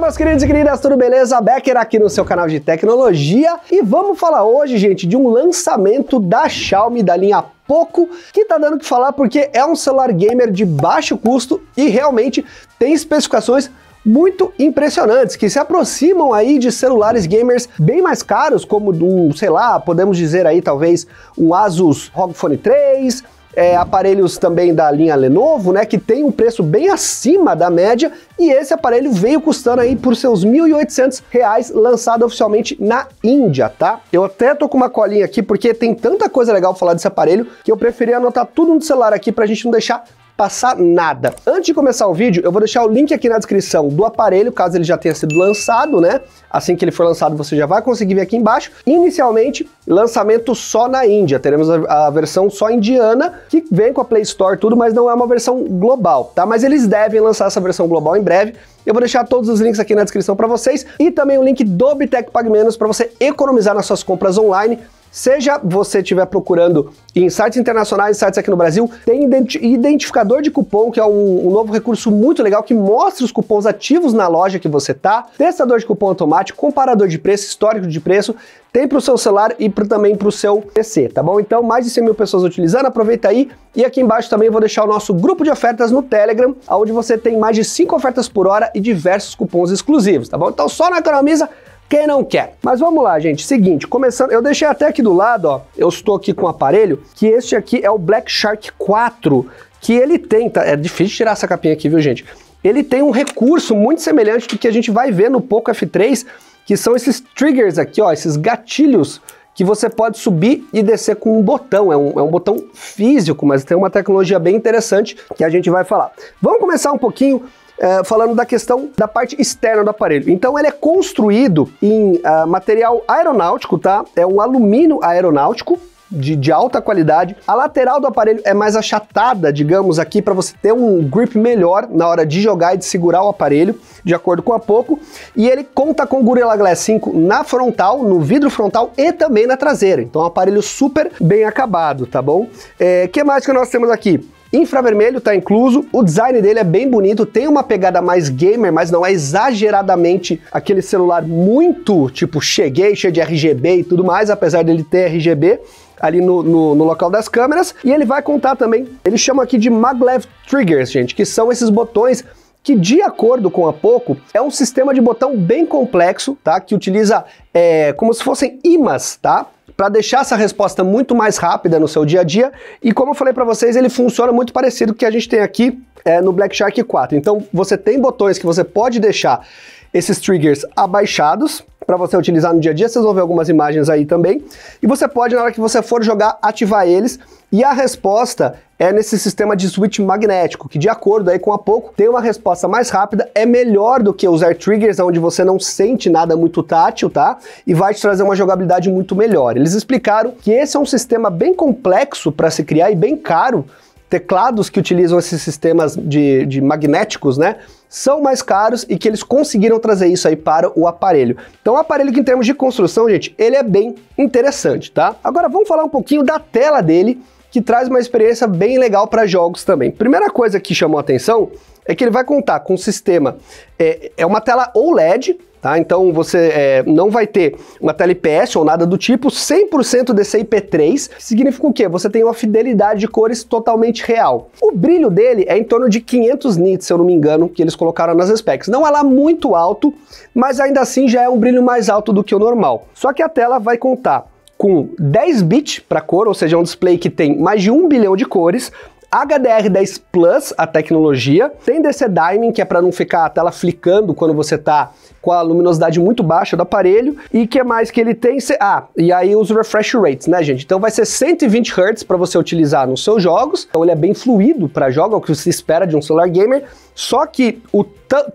meus queridos e queridas, tudo beleza? Becker aqui no seu canal de tecnologia e vamos falar hoje, gente, de um lançamento da Xiaomi da linha Poco que tá dando que falar porque é um celular gamer de baixo custo e realmente tem especificações muito impressionantes que se aproximam aí de celulares gamers bem mais caros, como do sei lá, podemos dizer aí talvez um Asus ROG Phone 3, é, aparelhos também da linha Lenovo, né, que tem um preço bem acima da média, e esse aparelho veio custando aí por seus R$ 1.800, lançado oficialmente na Índia, tá? Eu até tô com uma colinha aqui, porque tem tanta coisa legal pra falar desse aparelho, que eu preferi anotar tudo no celular aqui pra gente não deixar passar nada. Antes de começar o vídeo, eu vou deixar o link aqui na descrição do aparelho, caso ele já tenha sido lançado, né? Assim que ele for lançado, você já vai conseguir ver aqui embaixo. Inicialmente, lançamento só na Índia. Teremos a, a versão só indiana, que vem com a Play Store tudo, mas não é uma versão global, tá? Mas eles devem lançar essa versão global em breve. Eu vou deixar todos os links aqui na descrição para vocês e também o link do Bitec Pag Menos para você economizar nas suas compras online Seja você estiver procurando em sites internacionais, sites aqui no Brasil, tem identificador de cupom, que é um, um, novo recurso muito legal que mostra os cupons ativos na loja que você tá, testador de cupom automático, comparador de preço, histórico de preço, tem para o seu celular e pro, também para o seu PC, tá bom? Então, mais de 100 mil pessoas utilizando, aproveita aí. E aqui embaixo também vou deixar o nosso grupo de ofertas no Telegram, onde você tem mais de 5 ofertas por hora e diversos cupons exclusivos, tá bom? Então, só na Economiza, quem não quer? Mas vamos lá, gente. Seguinte, começando, eu deixei até aqui do lado, ó. Eu estou aqui com o um aparelho, que este aqui é o Black Shark 4, que ele tem, tá? É difícil tirar essa capinha aqui, viu, gente? Ele tem um recurso muito semelhante do que a gente vai ver no Poco F3, que são esses triggers aqui, ó, esses gatilhos que você pode subir e descer com um botão. É um, é um botão físico, mas tem uma tecnologia bem interessante que a gente vai falar. Vamos começar um pouquinho é, falando da questão da parte externa do aparelho. Então ele é construído em uh, material aeronáutico, tá? É um alumínio aeronáutico, de, de, alta qualidade. A lateral do aparelho é mais achatada, digamos aqui, para você ter um grip melhor na hora de jogar e de segurar o aparelho, de acordo com a pouco. E ele conta com Gorilla Glass 5 na frontal, no vidro frontal e também na traseira. Então, é um aparelho super bem acabado, tá bom? O é, que mais que nós temos aqui? Infravermelho está incluso, o design dele é bem bonito, tem uma pegada mais gamer, mas não é exageradamente aquele celular muito tipo cheguei, cheio de RGB e tudo mais, apesar dele ter RGB ali no, no, no, local das câmeras. E ele vai contar também, ele chama aqui de maglev triggers, gente, que são esses botões que de acordo com a Poco, é um sistema de botão bem complexo, tá? Que utiliza é, como se fossem imãs, tá? Para deixar essa resposta muito mais rápida no seu dia a dia. E como eu falei para vocês, ele funciona muito parecido com o que a gente tem aqui é, no Black Shark 4. Então você tem botões que você pode deixar esses triggers abaixados, para você utilizar no dia a dia, vocês vão ver algumas imagens aí também. E você pode, na hora que você for jogar, ativar eles. E a resposta é nesse sistema de switch magnético, que de acordo aí com a pouco, tem uma resposta mais rápida, é melhor do que usar triggers onde você não sente nada muito tátil, tá? E vai te trazer uma jogabilidade muito melhor. Eles explicaram que esse é um sistema bem complexo para se criar e bem caro, teclados que utilizam esses sistemas de, de, magnéticos, né? São mais caros e que eles conseguiram trazer isso aí para o aparelho. Então, o aparelho que em termos de construção, gente, ele é bem interessante, tá? Agora vamos falar um pouquinho da tela dele que traz uma experiência bem legal para jogos também. Primeira coisa que chamou atenção é que ele vai contar com um sistema, é, é uma tela OLED, tá? Então você é, não vai ter uma tela IPS ou nada do tipo, 100% DCI-P3, significa o quê? Você tem uma fidelidade de cores totalmente real. O brilho dele é em torno de 500 nits, se eu não me engano, que eles colocaram nas specs. Não é lá muito alto, mas ainda assim já é um brilho mais alto do que o normal. Só que a tela vai contar com 10 bits para cor, ou seja, é um display que tem mais de um bilhão de cores, HDR10 Plus, a tecnologia, tem DC Diamond, que é para não ficar a tela flicando quando você tá com a luminosidade muito baixa do aparelho, e que mais que ele tem? Ah, e aí os refresh rates, né, gente? Então vai ser 120 Hz para você utilizar nos seus jogos, então ele é bem fluido para jogos, é o que você espera de um celular gamer, só que o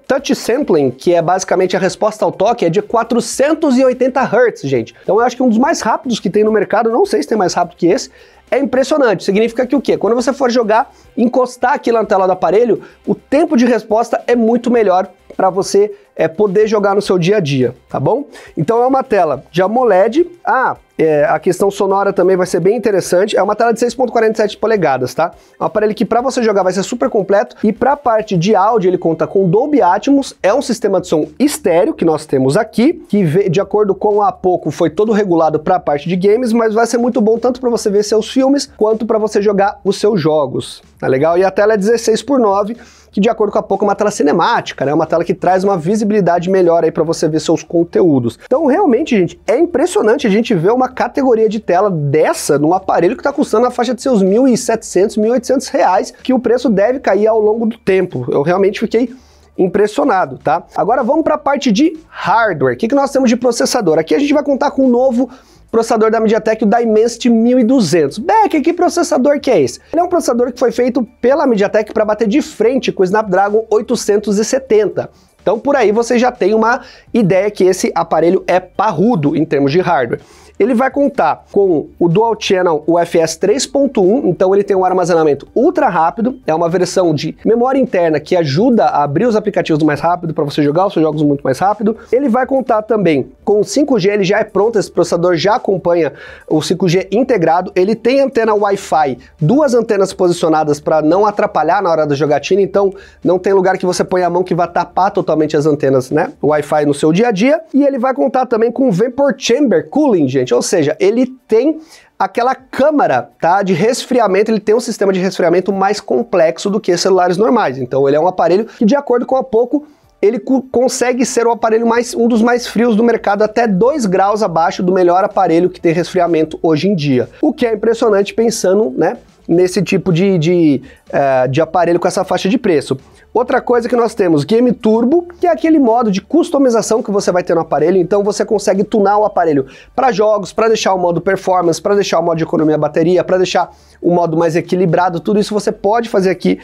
touch sampling, que é basicamente a resposta ao toque, é de 480 Hz, gente. Então eu acho que um dos mais rápidos que tem no mercado, não sei se tem mais rápido que esse, é impressionante. Significa que o quê? Quando você for jogar, encostar aqui na tela do aparelho, o tempo de resposta é muito melhor para você é, poder jogar no seu dia a dia, tá bom? Então é uma tela de AMOLED. Ah, é, a questão sonora também vai ser bem interessante. É uma tela de 6.47 polegadas, tá? É um aparelho que para você jogar vai ser super completo. E para a parte de áudio, ele conta com Dolby Atmos, é um sistema de som estéreo que nós temos aqui, que de acordo com a pouco foi todo regulado para a parte de games, mas vai ser muito bom tanto para você ver seus filmes quanto para você jogar os seus jogos, tá legal? E a tela é 16 por 9 que de acordo com a pouco é uma tela cinemática, né? É uma tela que traz uma visibilidade melhor aí para você ver seus conteúdos. Então, realmente, gente, é impressionante a gente ver uma categoria de tela dessa num aparelho que está custando na faixa de seus 1.700, 1.800 reais, que o preço deve cair ao longo do tempo. Eu realmente fiquei impressionado, tá? Agora vamos para a parte de hardware. O que, que nós temos de processador? Aqui a gente vai contar com um novo processador da MediaTek, o Dimensity 1200. Beck, que processador que é esse? Ele é um processador que foi feito pela MediaTek para bater de frente com o Snapdragon 870. Então por aí você já tem uma ideia que esse aparelho é parrudo em termos de hardware. Ele vai contar com o Dual Channel UFS 3.1, então ele tem um armazenamento ultra rápido, é uma versão de memória interna que ajuda a abrir os aplicativos mais rápido para você jogar os seus jogos muito mais rápido. Ele vai contar também com 5G, ele já é pronto, esse processador já acompanha o 5G integrado, ele tem antena Wi-Fi, duas antenas posicionadas para não atrapalhar na hora da jogatina, então não tem lugar que você põe a mão que vai tapar totalmente as antenas, né? Wi-Fi no seu dia a dia. E ele vai contar também com Vapor Chamber Cooling, gente gente. Ou seja, ele tem aquela câmara tá, de resfriamento, ele tem um sistema de resfriamento mais complexo do que celulares normais. Então ele é um aparelho que, de acordo com a pouco, ele consegue ser o aparelho mais um dos mais frios do mercado, até 2 graus abaixo do melhor aparelho que tem resfriamento hoje em dia. O que é impressionante pensando, né? nesse tipo de, de, uh, de aparelho com essa faixa de preço. Outra coisa que nós temos, Game Turbo, que é aquele modo de customização que você vai ter no aparelho, então você consegue tunar o aparelho para jogos, para deixar o modo performance, para deixar o modo de economia bateria, para deixar o modo mais equilibrado, tudo isso você pode fazer aqui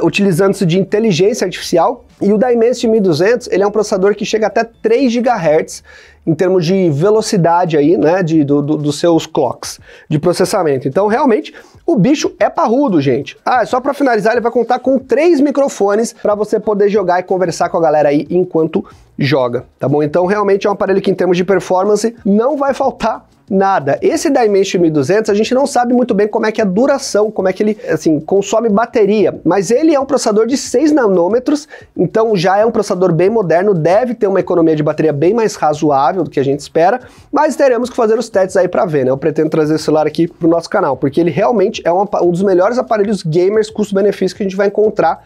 uh, utilizando-se de inteligência artificial. E o Dimensity 1200, ele é um processador que chega até 3 GHz em termos de velocidade aí, né, de, do, do, dos seus clocks de processamento. Então, realmente, o bicho é parrudo, gente. Ah, só para finalizar, ele vai contar com três microfones para você poder jogar e conversar com a galera aí enquanto joga, tá bom? Então realmente é um aparelho que em termos de performance não vai faltar nada. Esse Dimension 1200 a gente não sabe muito bem como é que é a duração, como é que ele assim consome bateria, mas ele é um processador de 6 nanômetros, então já é um processador bem moderno, deve ter uma economia de bateria bem mais razoável do que a gente espera, mas teremos que fazer os testes aí para ver, né? Eu pretendo trazer esse celular aqui pro nosso canal, porque ele realmente é um dos melhores aparelhos gamers custo-benefício que a gente vai encontrar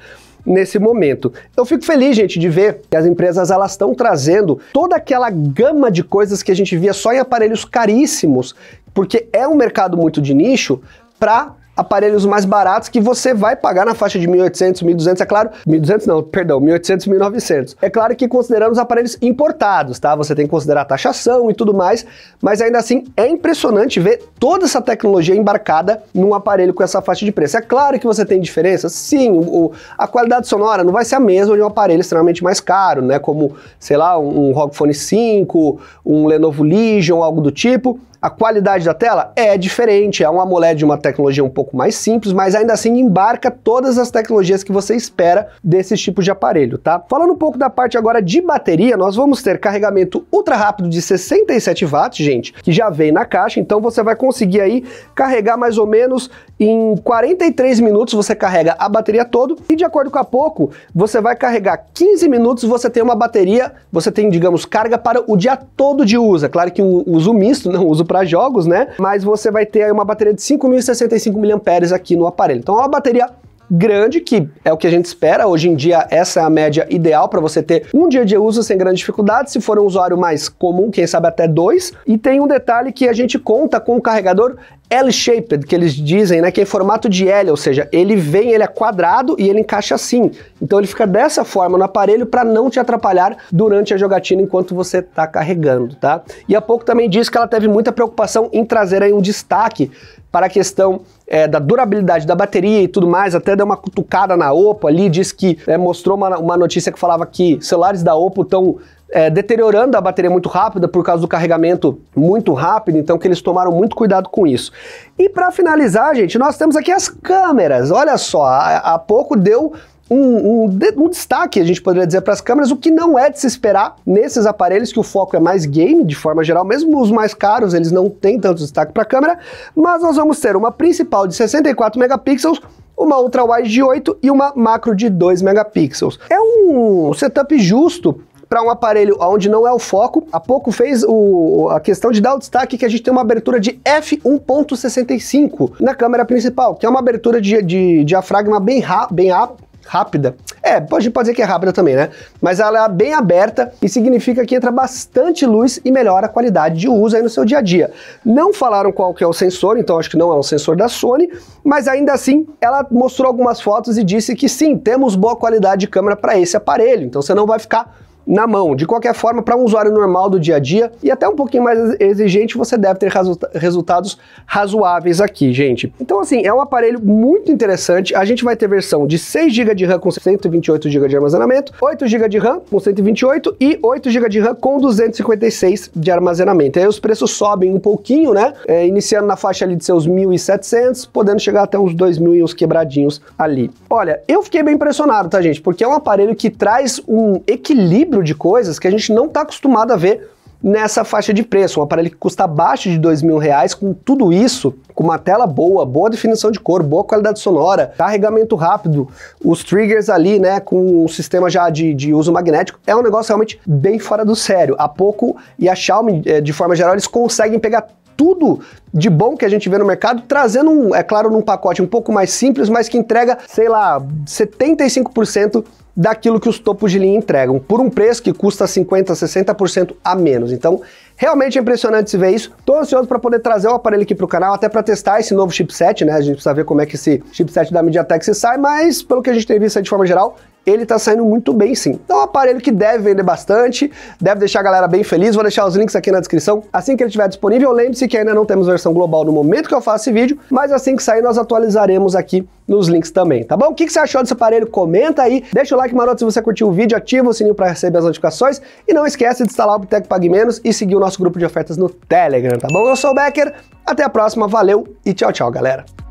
nesse momento. Eu fico feliz, gente, de ver que as empresas elas estão trazendo toda aquela gama de coisas que a gente via só em aparelhos caríssimos, porque é um mercado muito de nicho, para aparelhos mais baratos que você vai pagar na faixa de 1.800, 1.200, é claro, 1.200 não, perdão, 1.800, 1.900. É claro que considerando os aparelhos importados, tá? Você tem que considerar a taxação e tudo mais, mas ainda assim é impressionante ver toda essa tecnologia embarcada num aparelho com essa faixa de preço. É claro que você tem diferença, sim, o, a qualidade sonora não vai ser a mesma de um aparelho extremamente mais caro, né? Como, sei lá, um, um ROG Phone 5, um Lenovo Legion, algo do tipo, a qualidade da tela é diferente, é um AMOLED, uma tecnologia um pouco mais simples, mas ainda assim embarca todas as tecnologias que você espera desse tipo de aparelho, tá? Falando um pouco da parte agora de bateria, nós vamos ter carregamento ultra rápido de 67 watts, gente, que já vem na caixa, então você vai conseguir aí carregar mais ou menos em 43 minutos você carrega a bateria todo e de acordo com a pouco, você vai carregar 15 minutos, você tem uma bateria, você tem, digamos, carga para o dia todo de uso. É claro que o uso misto, não uso para jogos, né? Mas você vai ter uma bateria de 5.065 mAh aqui no aparelho. Então é uma bateria grande, que é o que a gente espera. Hoje em dia, essa é a média ideal para você ter um dia de uso sem grande dificuldade. Se for um usuário mais comum, quem sabe até dois. E tem um detalhe que a gente conta com o carregador L-shaped, que eles dizem, né, que é em formato de L, ou seja, ele vem, ele é quadrado e ele encaixa assim. Então ele fica dessa forma no aparelho para não te atrapalhar durante a jogatina enquanto você está carregando, tá? E a pouco também diz que ela teve muita preocupação em trazer aí um destaque para a questão é, da durabilidade da bateria e tudo mais, até deu uma cutucada na Oppo ali, diz que é, mostrou uma, uma notícia que falava que celulares da Oppo estão é, deteriorando a bateria muito rápida por causa do carregamento muito rápido, então que eles tomaram muito cuidado com isso. E para finalizar, gente, nós temos aqui as câmeras. Olha só, há pouco deu um, um, um, destaque, a gente poderia dizer, para as câmeras, o que não é de se esperar nesses aparelhos, que o foco é mais game, de forma geral, mesmo os mais caros, eles não têm tanto destaque para câmera, mas nós vamos ter uma principal de 64 megapixels, uma ultra wide de 8 e uma macro de 2 megapixels. É um setup justo para um aparelho onde não é o foco. Há pouco fez o, a questão de dar o destaque que a gente tem uma abertura de f1.65 na câmera principal, que é uma abertura de, de diafragma bem, bem rápida. É, pode, pode dizer que é rápida também, né? Mas ela é bem aberta e significa que entra bastante luz e melhora a qualidade de uso aí no seu dia a dia. Não falaram qual que é o sensor, então acho que não é um sensor da Sony, mas ainda assim ela mostrou algumas fotos e disse que sim, temos boa qualidade de câmera para esse aparelho, então você não vai ficar na mão. De qualquer forma, para um usuário normal do dia a dia e até um pouquinho mais exigente, você deve ter resultados razoáveis aqui, gente. Então, assim, é um aparelho muito interessante. A gente vai ter versão de 6 GB de RAM com 128 GB de armazenamento, 8 GB de RAM com 128 e 8 GB de RAM com 256 de armazenamento. Aí os preços sobem um pouquinho, né? É, iniciando na faixa ali de seus 1.700, podendo chegar até uns 2.000 e uns quebradinhos ali. Olha, eu fiquei bem impressionado, tá, gente? Porque é um aparelho que traz um equilíbrio de coisas que a gente não está acostumado a ver nessa faixa de preço. Um aparelho que custa abaixo de dois mil reais, com tudo isso, com uma tela boa, boa definição de cor, boa qualidade sonora, carregamento rápido, os triggers ali, né, com um sistema já de, de uso magnético, é um negócio realmente bem fora do sério. A pouco e a Xiaomi, eh, de forma geral, eles conseguem pegar tudo de bom que a gente vê no mercado, trazendo, um, é claro, num pacote um pouco mais simples, mas que entrega, sei lá, 75% daquilo que os topos de linha entregam, por um preço que custa 50%, 60% a menos. Então, realmente é impressionante se ver isso. Estou ansioso para poder trazer o aparelho aqui para o canal, até para testar esse novo chipset, né? A gente precisa ver como é que esse chipset da MediaTek se sai, mas pelo que a gente tem visto é de forma geral, ele tá saindo muito bem sim. Então é um aparelho que deve vender bastante, deve deixar a galera bem feliz, vou deixar os links aqui na descrição. Assim que ele estiver disponível, lembre-se que ainda não temos versão global no momento que eu faço esse vídeo, mas assim que sair nós atualizaremos aqui nos links também, tá bom? O que, que você achou desse aparelho? Comenta aí, deixa o like maroto se você curtiu o vídeo, ativa o sininho para receber as notificações e não esquece de instalar o Bitec Pague Menos e seguir o nosso grupo de ofertas no Telegram, tá bom? Eu sou o Becker, até a próxima, valeu e tchau, tchau, galera!